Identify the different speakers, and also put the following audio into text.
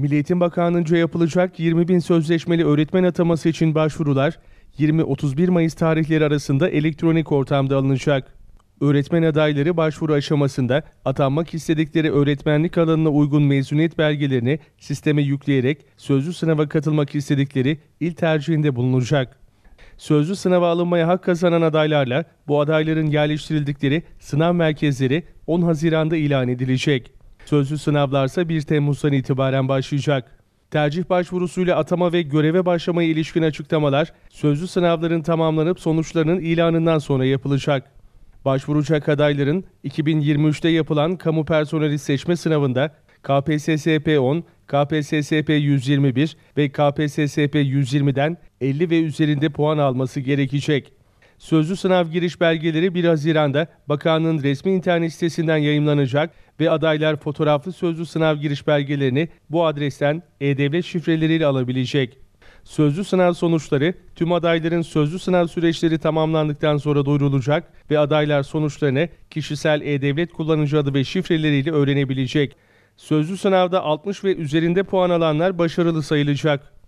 Speaker 1: Milli Eğitim Bakanlığı'nca yapılacak 20 bin sözleşmeli öğretmen ataması için başvurular 20-31 Mayıs tarihleri arasında elektronik ortamda alınacak. Öğretmen adayları başvuru aşamasında atanmak istedikleri öğretmenlik alanına uygun mezuniyet belgelerini sisteme yükleyerek sözlü sınava katılmak istedikleri il tercihinde bulunacak. Sözlü sınava alınmaya hak kazanan adaylarla bu adayların yerleştirildikleri sınav merkezleri 10 Haziran'da ilan edilecek. Sözlü sınavlarsa 1 Temmuz'dan itibaren başlayacak. Tercih başvurusuyla atama ve göreve başlamaya ilişkin açıklamalar sözlü sınavların tamamlanıp sonuçlarının ilanından sonra yapılacak. Başvuracak adayların 2023'te yapılan kamu personeli seçme sınavında KPSSP 10, KPSSP 121 ve KPSSP 120'den 50 ve üzerinde puan alması gerekecek. Sözlü sınav giriş belgeleri 1 Haziran'da bakanlığın resmi internet sitesinden yayımlanacak ve adaylar fotoğraflı sözlü sınav giriş belgelerini bu adresten e-devlet şifreleriyle alabilecek. Sözlü sınav sonuçları tüm adayların sözlü sınav süreçleri tamamlandıktan sonra duyurulacak ve adaylar sonuçlarını kişisel e-devlet kullanıcı adı ve şifreleriyle öğrenebilecek. Sözlü sınavda 60 ve üzerinde puan alanlar başarılı sayılacak.